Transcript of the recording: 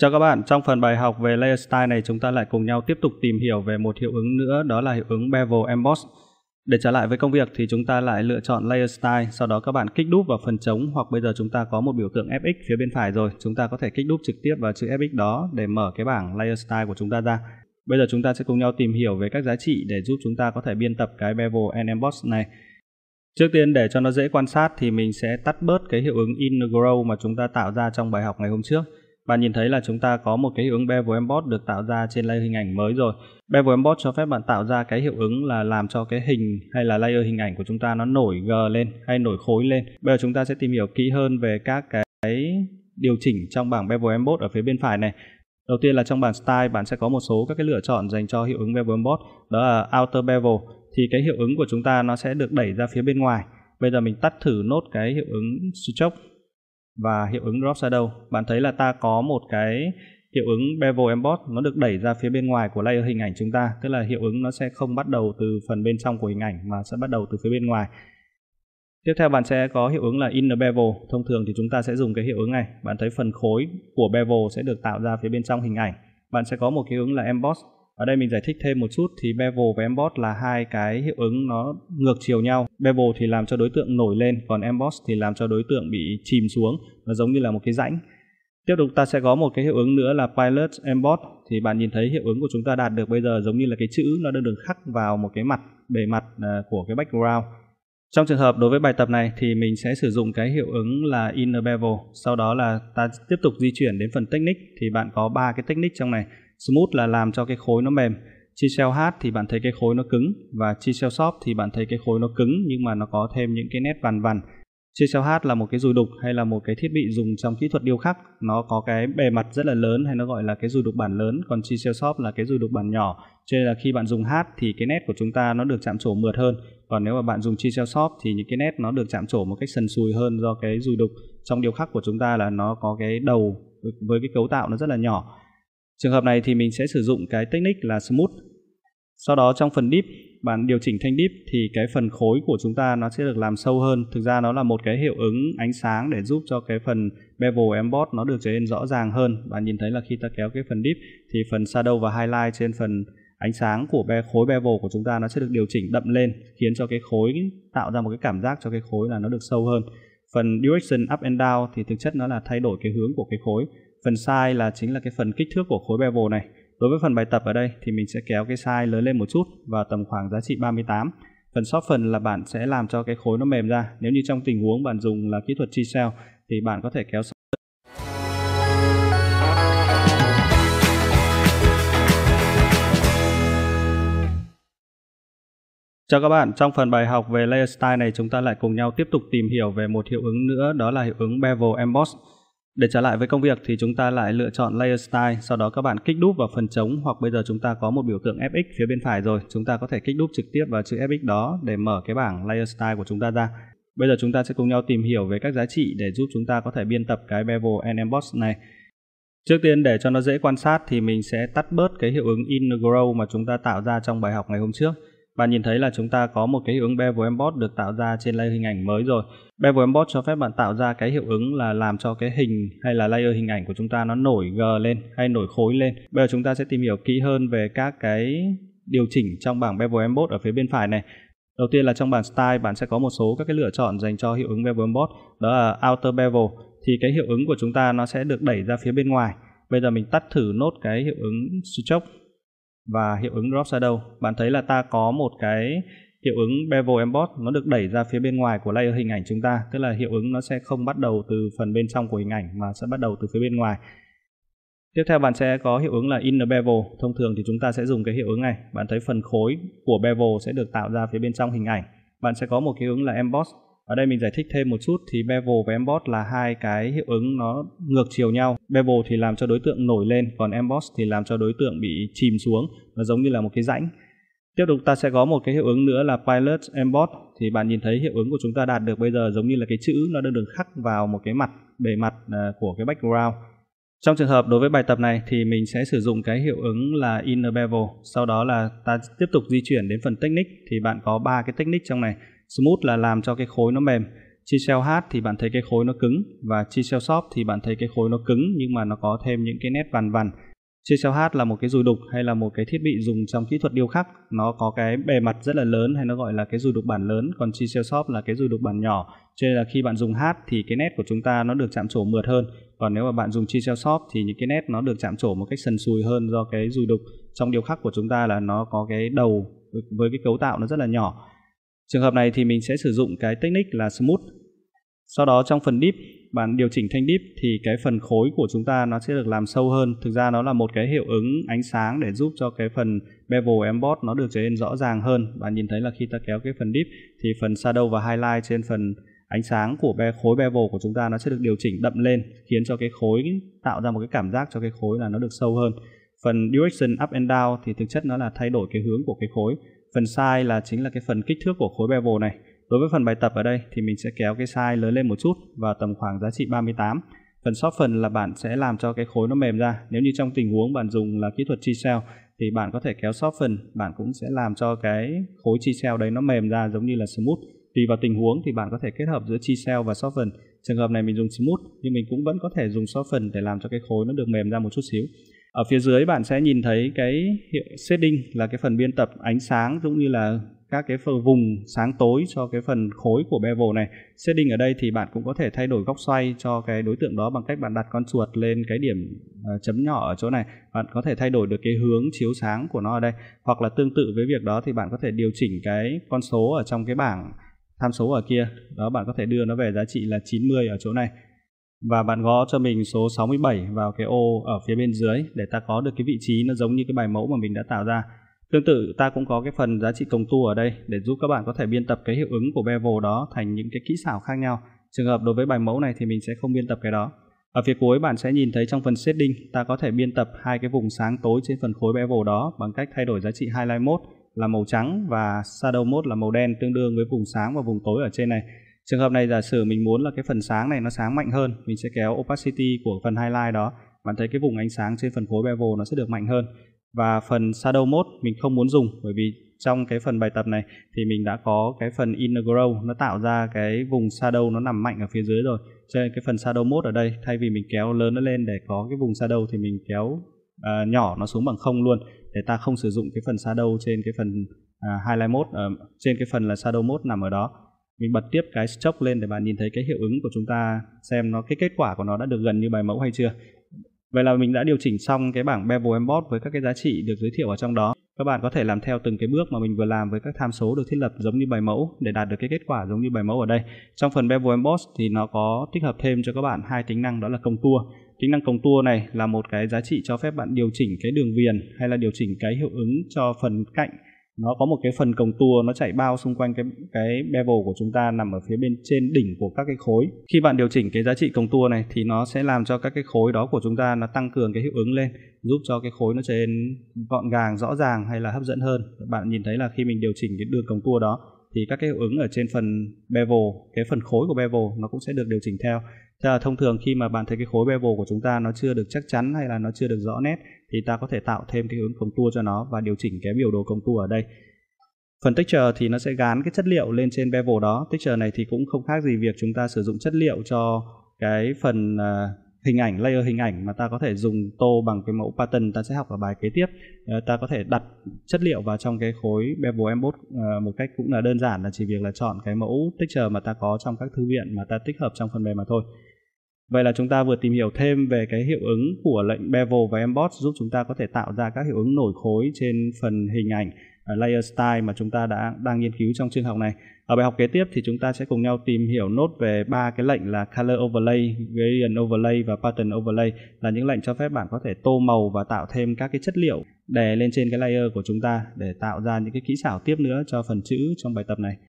Chào các bạn, trong phần bài học về layer style này chúng ta lại cùng nhau tiếp tục tìm hiểu về một hiệu ứng nữa đó là hiệu ứng bevel emboss. Để trở lại với công việc thì chúng ta lại lựa chọn layer style, sau đó các bạn kích đúp vào phần trống hoặc bây giờ chúng ta có một biểu tượng fx phía bên phải rồi, chúng ta có thể kích đúp trực tiếp vào chữ fx đó để mở cái bảng layer style của chúng ta ra. Bây giờ chúng ta sẽ cùng nhau tìm hiểu về các giá trị để giúp chúng ta có thể biên tập cái bevel and emboss này. Trước tiên để cho nó dễ quan sát thì mình sẽ tắt bớt cái hiệu ứng inner grow mà chúng ta tạo ra trong bài học ngày hôm trước bạn nhìn thấy là chúng ta có một cái hiệu ứng Bevel Embed được tạo ra trên layer hình ảnh mới rồi. Bevel Embed cho phép bạn tạo ra cái hiệu ứng là làm cho cái hình hay là layer hình ảnh của chúng ta nó nổi gờ lên hay nổi khối lên. Bây giờ chúng ta sẽ tìm hiểu kỹ hơn về các cái điều chỉnh trong bảng Bevel Embed ở phía bên phải này. Đầu tiên là trong bảng Style bạn sẽ có một số các cái lựa chọn dành cho hiệu ứng Bevel Embed. Đó là Outer Bevel thì cái hiệu ứng của chúng ta nó sẽ được đẩy ra phía bên ngoài. Bây giờ mình tắt thử nốt cái hiệu ứng stroke và hiệu ứng drop shadow bạn thấy là ta có một cái hiệu ứng bevel emboss nó được đẩy ra phía bên ngoài của layer hình ảnh chúng ta tức là hiệu ứng nó sẽ không bắt đầu từ phần bên trong của hình ảnh mà sẽ bắt đầu từ phía bên ngoài tiếp theo bạn sẽ có hiệu ứng là inner bevel thông thường thì chúng ta sẽ dùng cái hiệu ứng này bạn thấy phần khối của bevel sẽ được tạo ra phía bên trong hình ảnh bạn sẽ có một cái hiệu ứng là emboss ở đây mình giải thích thêm một chút thì bevel và emboss là hai cái hiệu ứng nó ngược chiều nhau bevel thì làm cho đối tượng nổi lên còn emboss thì làm cho đối tượng bị chìm xuống nó giống như là một cái rãnh tiếp tục ta sẽ có một cái hiệu ứng nữa là pilot emboss thì bạn nhìn thấy hiệu ứng của chúng ta đạt được bây giờ giống như là cái chữ nó đang được khắc vào một cái mặt bề mặt à, của cái background trong trường hợp đối với bài tập này thì mình sẽ sử dụng cái hiệu ứng là inner bevel, sau đó là ta tiếp tục di chuyển đến phần technique thì bạn có ba cái technique trong này. Smooth là làm cho cái khối nó mềm. Chi shell hard thì bạn thấy cái khối nó cứng và chi shell soft thì bạn thấy cái khối nó cứng nhưng mà nó có thêm những cái nét vằn vằn. Chi shell hard là một cái dùi đục hay là một cái thiết bị dùng trong kỹ thuật điêu khắc, nó có cái bề mặt rất là lớn hay nó gọi là cái dùi đục bản lớn, còn chi shell soft là cái dùi đục bản nhỏ. Cho nên là khi bạn dùng hard thì cái nét của chúng ta nó được chạm trổ mượt hơn, còn nếu mà bạn dùng chi shell soft thì những cái nét nó được chạm trổ một cách sần sùi hơn do cái dùi đục trong điêu khắc của chúng ta là nó có cái đầu với cái cấu tạo nó rất là nhỏ Trường hợp này thì mình sẽ sử dụng cái technique là smooth. Sau đó trong phần deep, bạn điều chỉnh thanh deep thì cái phần khối của chúng ta nó sẽ được làm sâu hơn. Thực ra nó là một cái hiệu ứng ánh sáng để giúp cho cái phần bevel emboss nó được trở nên rõ ràng hơn. Bạn nhìn thấy là khi ta kéo cái phần deep thì phần shadow và highlight trên phần ánh sáng của be, khối bevel của chúng ta nó sẽ được điều chỉnh đậm lên khiến cho cái khối tạo ra một cái cảm giác cho cái khối là nó được sâu hơn phần direction up and down thì thực chất nó là thay đổi cái hướng của cái khối Phần size là chính là cái phần kích thước của khối bevel này. Đối với phần bài tập ở đây thì mình sẽ kéo cái size lớn lên một chút và tầm khoảng giá trị 38. Phần soft phần là bạn sẽ làm cho cái khối nó mềm ra. Nếu như trong tình huống bạn dùng là kỹ thuật chi cell thì bạn có thể kéo Chào các bạn, trong phần bài học về layer style này chúng ta lại cùng nhau tiếp tục tìm hiểu về một hiệu ứng nữa đó là hiệu ứng bevel emboss. Để trở lại với công việc thì chúng ta lại lựa chọn Layer Style, sau đó các bạn kích đúp vào phần trống hoặc bây giờ chúng ta có một biểu tượng FX phía bên phải rồi, chúng ta có thể kích đúp trực tiếp vào chữ FX đó để mở cái bảng Layer Style của chúng ta ra. Bây giờ chúng ta sẽ cùng nhau tìm hiểu về các giá trị để giúp chúng ta có thể biên tập cái bevel and emboss này. Trước tiên để cho nó dễ quan sát thì mình sẽ tắt bớt cái hiệu ứng In Grow mà chúng ta tạo ra trong bài học ngày hôm trước. Bạn nhìn thấy là chúng ta có một cái hiệu ứng Bevel Embed được tạo ra trên layer hình ảnh mới rồi. Bevel Embed cho phép bạn tạo ra cái hiệu ứng là làm cho cái hình hay là layer hình ảnh của chúng ta nó nổi g lên hay nổi khối lên. Bây giờ chúng ta sẽ tìm hiểu kỹ hơn về các cái điều chỉnh trong bảng Bevel Embed ở phía bên phải này. Đầu tiên là trong bảng Style bạn sẽ có một số các cái lựa chọn dành cho hiệu ứng Bevel Embed. Đó là Outer Bevel thì cái hiệu ứng của chúng ta nó sẽ được đẩy ra phía bên ngoài. Bây giờ mình tắt thử nốt cái hiệu ứng stroke và hiệu ứng drop shadow. Bạn thấy là ta có một cái hiệu ứng bevel emboss nó được đẩy ra phía bên ngoài của layer hình ảnh chúng ta, tức là hiệu ứng nó sẽ không bắt đầu từ phần bên trong của hình ảnh mà sẽ bắt đầu từ phía bên ngoài. Tiếp theo bạn sẽ có hiệu ứng là inner bevel. Thông thường thì chúng ta sẽ dùng cái hiệu ứng này. Bạn thấy phần khối của bevel sẽ được tạo ra phía bên trong hình ảnh. Bạn sẽ có một cái hiệu ứng là emboss ở đây mình giải thích thêm một chút thì bevel và emboss là hai cái hiệu ứng nó ngược chiều nhau bevel thì làm cho đối tượng nổi lên còn emboss thì làm cho đối tượng bị chìm xuống nó giống như là một cái rãnh tiếp tục ta sẽ có một cái hiệu ứng nữa là pilot emboss thì bạn nhìn thấy hiệu ứng của chúng ta đạt được bây giờ giống như là cái chữ nó đang được khắc vào một cái mặt bề mặt à, của cái background trong trường hợp đối với bài tập này thì mình sẽ sử dụng cái hiệu ứng là inner bevel, sau đó là ta tiếp tục di chuyển đến phần technique thì bạn có ba cái technique trong này. Smooth là làm cho cái khối nó mềm. Chi shell hard thì bạn thấy cái khối nó cứng và chi shell soft thì bạn thấy cái khối nó cứng nhưng mà nó có thêm những cái nét vằn vằn. Chi shell hard là một cái dùi đục hay là một cái thiết bị dùng trong kỹ thuật điêu khắc, nó có cái bề mặt rất là lớn hay nó gọi là cái dùi đục bản lớn, còn chi shell soft là cái dùi đục bản nhỏ. Cho nên là khi bạn dùng hard thì cái nét của chúng ta nó được chạm trổ mượt hơn, còn nếu mà bạn dùng chi shell soft thì những cái nét nó được chạm trổ một cách sần sùi hơn do cái dùi đục trong điêu khắc của chúng ta là nó có cái đầu với cái cấu tạo nó rất là nhỏ Trường hợp này thì mình sẽ sử dụng cái technique là smooth. Sau đó trong phần deep, bạn điều chỉnh thanh deep thì cái phần khối của chúng ta nó sẽ được làm sâu hơn. Thực ra nó là một cái hiệu ứng ánh sáng để giúp cho cái phần bevel emboss nó được trở nên rõ ràng hơn. Bạn nhìn thấy là khi ta kéo cái phần deep thì phần shadow và highlight trên phần ánh sáng của be, khối bevel của chúng ta nó sẽ được điều chỉnh đậm lên khiến cho cái khối tạo ra một cái cảm giác cho cái khối là nó được sâu hơn phần direction up and down thì thực chất nó là thay đổi cái hướng của cái khối Phần size là chính là cái phần kích thước của khối bevel này. Đối với phần bài tập ở đây thì mình sẽ kéo cái size lớn lên một chút và tầm khoảng giá trị 38. Phần soft phần là bạn sẽ làm cho cái khối nó mềm ra. Nếu như trong tình huống bạn dùng là kỹ thuật chi cell thì bạn có thể kéo soft phần, bạn cũng sẽ làm cho cái khối chi cell đấy nó mềm ra giống như là smooth. Tùy vào tình huống thì bạn có thể kết hợp giữa chi cell và soft phần. Trường hợp này mình dùng smooth nhưng mình cũng vẫn có thể dùng soft phần để làm cho cái khối nó được mềm ra một chút xíu ở phía dưới bạn sẽ nhìn thấy cái hiệu setting là cái phần biên tập ánh sáng cũng như là các cái phần vùng sáng tối cho cái phần khối của bevel này. Setting ở đây thì bạn cũng có thể thay đổi góc xoay cho cái đối tượng đó bằng cách bạn đặt con chuột lên cái điểm uh, chấm nhỏ ở chỗ này. Bạn có thể thay đổi được cái hướng chiếu sáng của nó ở đây. Hoặc là tương tự với việc đó thì bạn có thể điều chỉnh cái con số ở trong cái bảng tham số ở kia. Đó bạn có thể đưa nó về giá trị là 90 ở chỗ này và bạn gõ cho mình số 67 vào cái ô ở phía bên dưới để ta có được cái vị trí nó giống như cái bài mẫu mà mình đã tạo ra. Tương tự ta cũng có cái phần giá trị công tu ở đây để giúp các bạn có thể biên tập cái hiệu ứng của bevel đó thành những cái kỹ xảo khác nhau. Trường hợp đối với bài mẫu này thì mình sẽ không biên tập cái đó. Ở phía cuối bạn sẽ nhìn thấy trong phần setting ta có thể biên tập hai cái vùng sáng tối trên phần khối bevel đó bằng cách thay đổi giá trị highlight mode là màu trắng và shadow mode là màu đen tương đương với vùng sáng và vùng tối ở trên này trường hợp này giả sử mình muốn là cái phần sáng này nó sáng mạnh hơn mình sẽ kéo opacity của phần highlight đó bạn thấy cái vùng ánh sáng trên phần khối bevel nó sẽ được mạnh hơn và phần shadow mode mình không muốn dùng bởi vì trong cái phần bài tập này thì mình đã có cái phần inner grow nó tạo ra cái vùng shadow nó nằm mạnh ở phía dưới rồi cho nên cái phần shadow mode ở đây thay vì mình kéo lớn nó lên để có cái vùng shadow thì mình kéo uh, nhỏ nó xuống bằng không luôn để ta không sử dụng cái phần shadow trên cái phần uh, highlight mode uh, trên cái phần là shadow mode nằm ở đó mình bật tiếp cái stroke lên để bạn nhìn thấy cái hiệu ứng của chúng ta xem nó cái kết quả của nó đã được gần như bài mẫu hay chưa Vậy là mình đã điều chỉnh xong cái bảng Bevel Embed với các cái giá trị được giới thiệu ở trong đó. Các bạn có thể làm theo từng cái bước mà mình vừa làm với các tham số được thiết lập giống như bài mẫu để đạt được cái kết quả giống như bài mẫu ở đây. Trong phần Bevel Embed thì nó có tích hợp thêm cho các bạn hai tính năng đó là công tua. Tính năng công tua này là một cái giá trị cho phép bạn điều chỉnh cái đường viền hay là điều chỉnh cái hiệu ứng cho phần cạnh nó có một cái phần cồng tua nó chạy bao xung quanh cái cái bevel của chúng ta nằm ở phía bên trên đỉnh của các cái khối khi bạn điều chỉnh cái giá trị cồng tua này thì nó sẽ làm cho các cái khối đó của chúng ta nó tăng cường cái hiệu ứng lên giúp cho cái khối nó trở nên gọn gàng rõ ràng hay là hấp dẫn hơn bạn nhìn thấy là khi mình điều chỉnh cái đường cồng tua đó thì các cái hiệu ứng ở trên phần bevel cái phần khối của bevel nó cũng sẽ được điều chỉnh theo Thế là thông thường khi mà bạn thấy cái khối bevel của chúng ta nó chưa được chắc chắn hay là nó chưa được rõ nét thì ta có thể tạo thêm cái hướng công tua cho nó và điều chỉnh cái biểu đồ công tua ở đây. Phần texture thì nó sẽ gán cái chất liệu lên trên bevel đó. Texture này thì cũng không khác gì việc chúng ta sử dụng chất liệu cho cái phần uh, hình ảnh layer hình ảnh mà ta có thể dùng tô bằng cái mẫu pattern ta sẽ học ở bài kế tiếp ờ, ta có thể đặt chất liệu vào trong cái khối bevel emboss ờ, một cách cũng là đơn giản là chỉ việc là chọn cái mẫu texture mà ta có trong các thư viện mà ta tích hợp trong phần mềm mà thôi Vậy là chúng ta vừa tìm hiểu thêm về cái hiệu ứng của lệnh bevel và emboss giúp chúng ta có thể tạo ra các hiệu ứng nổi khối trên phần hình ảnh à, layer style mà chúng ta đã đang nghiên cứu trong chương học này. Ở bài học kế tiếp thì chúng ta sẽ cùng nhau tìm hiểu nốt về ba cái lệnh là color overlay, gradient overlay và pattern overlay là những lệnh cho phép bạn có thể tô màu và tạo thêm các cái chất liệu đè lên trên cái layer của chúng ta để tạo ra những cái kỹ xảo tiếp nữa cho phần chữ trong bài tập này.